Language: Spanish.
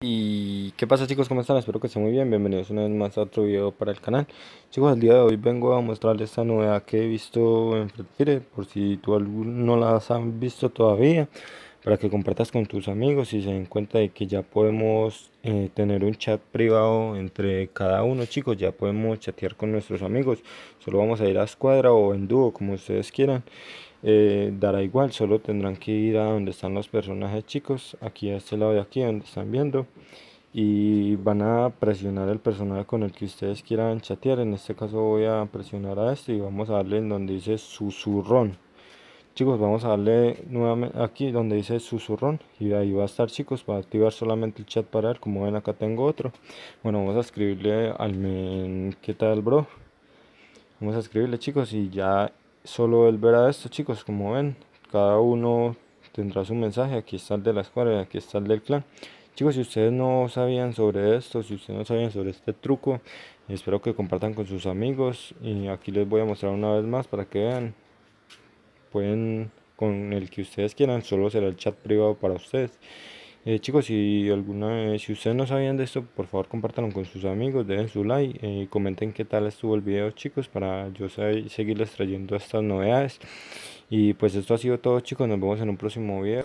Y qué pasa chicos, ¿cómo están? Espero que estén muy bien, bienvenidos una vez más a otro video para el canal Chicos, el día de hoy vengo a mostrarles esta novedad que he visto en Fire, Por si tú no las han visto todavía Para que compartas con tus amigos y se den cuenta de que ya podemos eh, tener un chat privado entre cada uno chicos Ya podemos chatear con nuestros amigos Solo vamos a ir a escuadra o en dúo como ustedes quieran eh, dará igual, solo tendrán que ir a donde están los personajes chicos, aquí a este lado de aquí donde están viendo y van a presionar el personaje con el que ustedes quieran chatear, en este caso voy a presionar a este y vamos a darle en donde dice susurrón chicos vamos a darle nuevamente aquí donde dice susurrón y ahí va a estar chicos para activar solamente el chat para él como ven acá tengo otro bueno vamos a escribirle al men qué tal bro vamos a escribirle chicos y ya solo ver verá esto, chicos, como ven, cada uno tendrá su mensaje, aquí está el de la Y aquí está el del clan. Chicos, si ustedes no sabían sobre esto, si ustedes no sabían sobre este truco, espero que compartan con sus amigos y aquí les voy a mostrar una vez más para que vean. Pueden con el que ustedes quieran, solo será el chat privado para ustedes. Eh, chicos, si alguna si ustedes no sabían de esto, por favor compártanlo con sus amigos, dejen su like eh, y comenten qué tal estuvo el video, chicos, para yo seguirles trayendo estas novedades. Y pues esto ha sido todo, chicos, nos vemos en un próximo video.